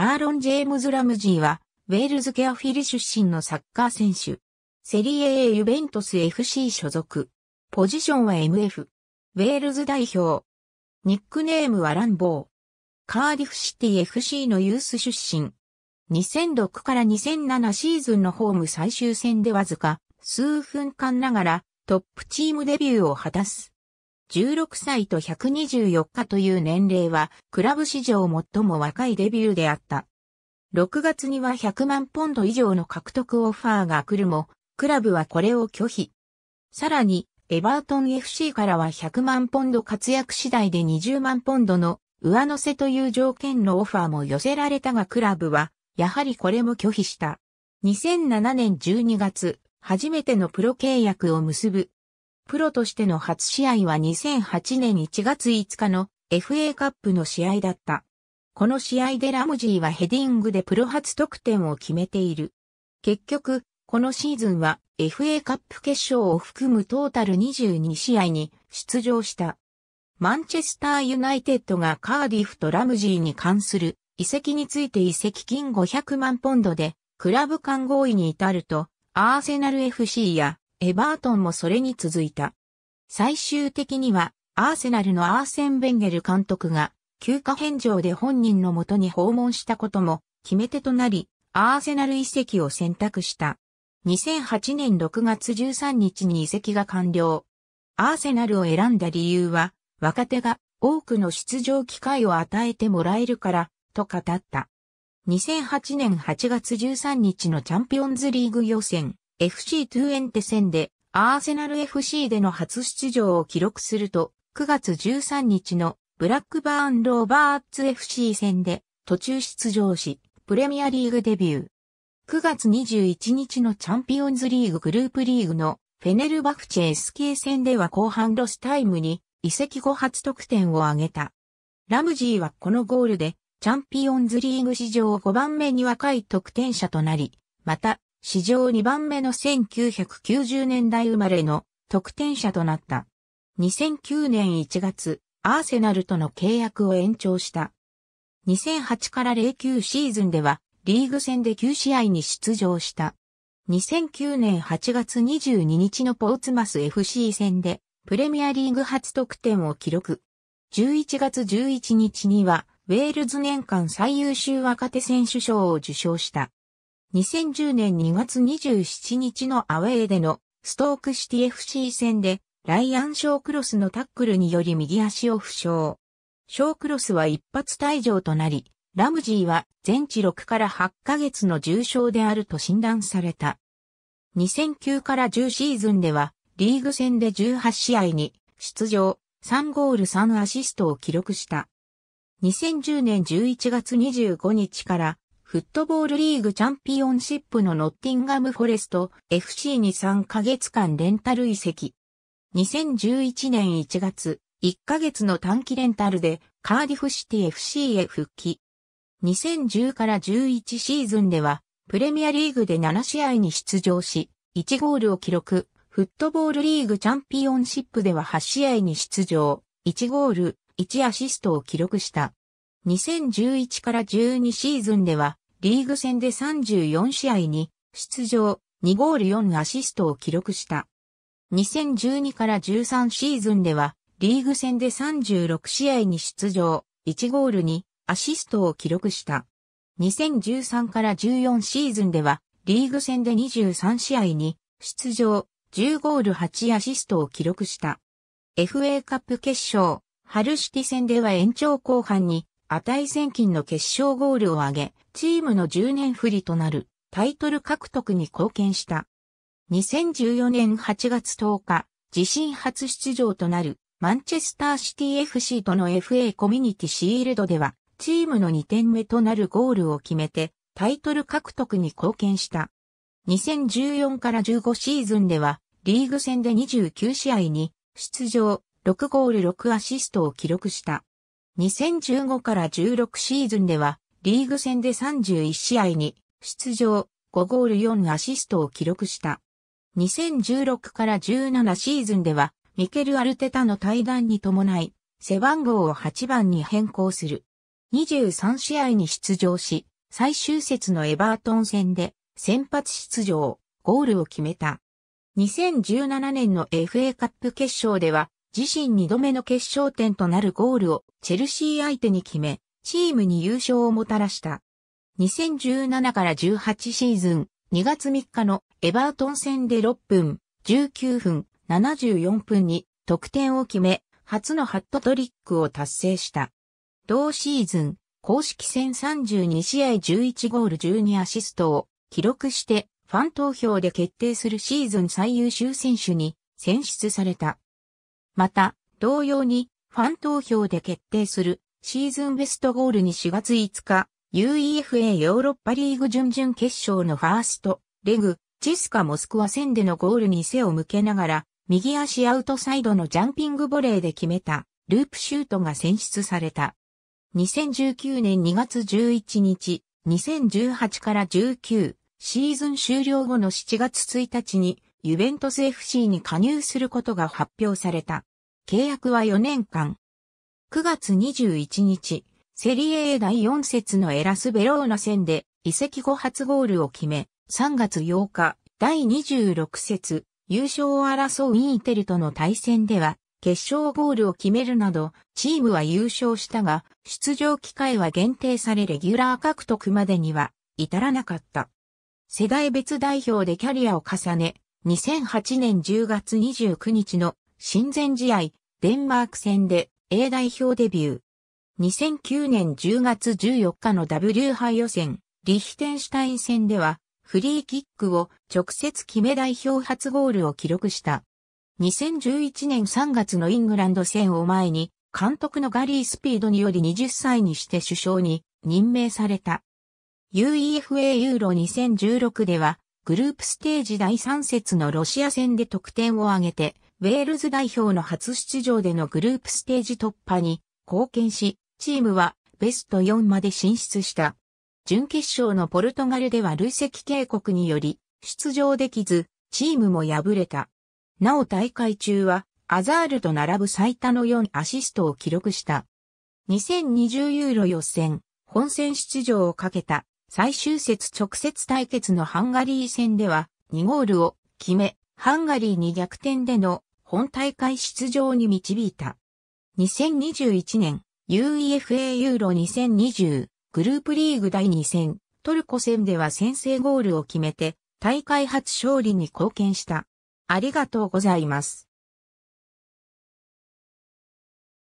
アーロン・ジェームズ・ラムジーは、ウェールズ・ケアフィル出身のサッカー選手。セリエ A ユベントス FC 所属。ポジションは MF。ウェールズ代表。ニックネームはランボー。カーディフシティ FC のユース出身。2006から2007シーズンのホーム最終戦でわずか数分間ながらトップチームデビューを果たす。16歳と124日という年齢は、クラブ史上最も若いデビューであった。6月には100万ポンド以上の獲得オファーが来るも、クラブはこれを拒否。さらに、エバートン FC からは100万ポンド活躍次第で20万ポンドの上乗せという条件のオファーも寄せられたがクラブは、やはりこれも拒否した。2007年12月、初めてのプロ契約を結ぶプロとしての初試合は2008年1月5日の FA カップの試合だった。この試合でラムジーはヘディングでプロ初得点を決めている。結局、このシーズンは FA カップ決勝を含むトータル22試合に出場した。マンチェスターユナイテッドがカーディフとラムジーに関する遺跡について遺跡金500万ポンドでクラブ間合意に至ると、アーセナル FC やエバートンもそれに続いた。最終的には、アーセナルのアーセン・ベンゲル監督が、休暇返上で本人のもとに訪問したことも、決め手となり、アーセナル移籍を選択した。2008年6月13日に移籍が完了。アーセナルを選んだ理由は、若手が多くの出場機会を与えてもらえるから、と語った。2008年8月13日のチャンピオンズリーグ予選、FC トゥエンテ戦でアーセナル FC での初出場を記録すると、9月13日のブラックバーンローバーツ FC 戦で途中出場し、プレミアリーグデビュー。9月21日のチャンピオンズリーググループリーグのフェネルバフチェ SK 戦では後半ロスタイムに移籍後初得点を挙げた。ラムジーはこのゴールでチャンピオンズリーグ史上5番目に若い得点者となり、また史上2番目の1990年代生まれの得点者となった。2009年1月、アーセナルとの契約を延長した。2008から09シーズンでは、リーグ戦で9試合に出場した。2009年8月22日のポーツマス FC 戦で、プレミアリーグ初得点を記録。11月11日には、ウェールズ年間最優秀若手選手賞を受賞した。2010年2月27日のアウェーでのストークシティ FC 戦でライアン・ショークロスのタックルにより右足を負傷。ショークロスは一発退場となり、ラムジーは全治6から8ヶ月の重傷であると診断された。2009から10シーズンではリーグ戦で18試合に出場、3ゴール3アシストを記録した。2010年11月25日からフットボールリーグチャンピオンシップのノッティンガムフォレスト FC に3ヶ月間レンタル移籍。2011年1月、1ヶ月の短期レンタルでカーディフシティ FC へ復帰。2010から11シーズンでは、プレミアリーグで7試合に出場し、1ゴールを記録。フットボールリーグチャンピオンシップでは8試合に出場、1ゴール、1アシストを記録した。2011から12シーズンでは、リーグ戦で34試合に出場、2ゴール4アシストを記録した。2012から13シーズンでは、リーグ戦で36試合に出場、1ゴールにアシストを記録した。2013から14シーズンでは、リーグ戦で23試合に出場、10ゴール8アシストを記録した。FA カップ決勝、ハルシティ戦では延長後半に値千金の決勝ゴールを挙げ、チームの10年振りとなるタイトル獲得に貢献した。2014年8月10日、自身初出場となるマンチェスターシティ FC との FA コミュニティシールドでは、チームの2点目となるゴールを決めて、タイトル獲得に貢献した。2014から15シーズンでは、リーグ戦で29試合に出場、6ゴール6アシストを記録した。2015から16シーズンでは、リーグ戦で31試合に出場、5ゴール4アシストを記録した。2016から17シーズンでは、ミケル・アルテタの対談に伴い、背番号を8番に変更する。23試合に出場し、最終節のエバートン戦で先発出場、ゴールを決めた。2017年の FA カップ決勝では自身2度目の決勝点となるゴールをチェルシー相手に決め、チームに優勝をもたらした。2017から18シーズン2月3日のエバートン戦で6分、19分、74分に得点を決め、初のハットトリックを達成した。同シーズン、公式戦32試合11ゴール12アシストを記録して、ファン投票で決定するシーズン最優秀選手に選出された。また、同様に、ファン投票で決定する、シーズンベストゴールに4月5日、UEFA ヨーロッパリーグ準々決勝のファースト、レグ、チェスカモスクワ戦でのゴールに背を向けながら、右足アウトサイドのジャンピングボレーで決めた、ループシュートが選出された。2019年2月11日、2018から19、シーズン終了後の7月1日に、ユベントス FC に加入することが発表された。契約は4年間。9月21日、セリエ A 第4節のエラス・ベローナ戦で移籍後初ゴールを決め、3月8日、第26節、優勝を争うインテルとの対戦では、決勝ゴールを決めるなど、チームは優勝したが、出場機会は限定されレギュラー獲得までには至らなかった。世代別代表でキャリアを重ね、2008年10月29日の親善試合デンマーク戦で A 代表デビュー。2009年10月14日の W 杯予選、リヒテンシュタイン戦では、フリーキックを直接決め代表初ゴールを記録した。2011年3月のイングランド戦を前に、監督のガリースピードにより20歳にして首相に任命された。UEFA ユーロ2016では、グループステージ第3節のロシア戦で得点を挙げて、ウェールズ代表の初出場でのグループステージ突破に貢献し、チームはベスト4まで進出した。準決勝のポルトガルでは累積警告により出場できず、チームも敗れた。なお大会中は、アザールと並ぶ最多の4アシストを記録した。2020ユーロ予選、本戦出場をかけた最終節直接対決のハンガリー戦では2ゴールを決め、ハンガリーに逆転での本大会出場に導いた。2021年 UEFA ユーロ2020グループリーグ第2戦トルコ戦では先制ゴールを決めて大会初勝利に貢献した。ありがとうございます。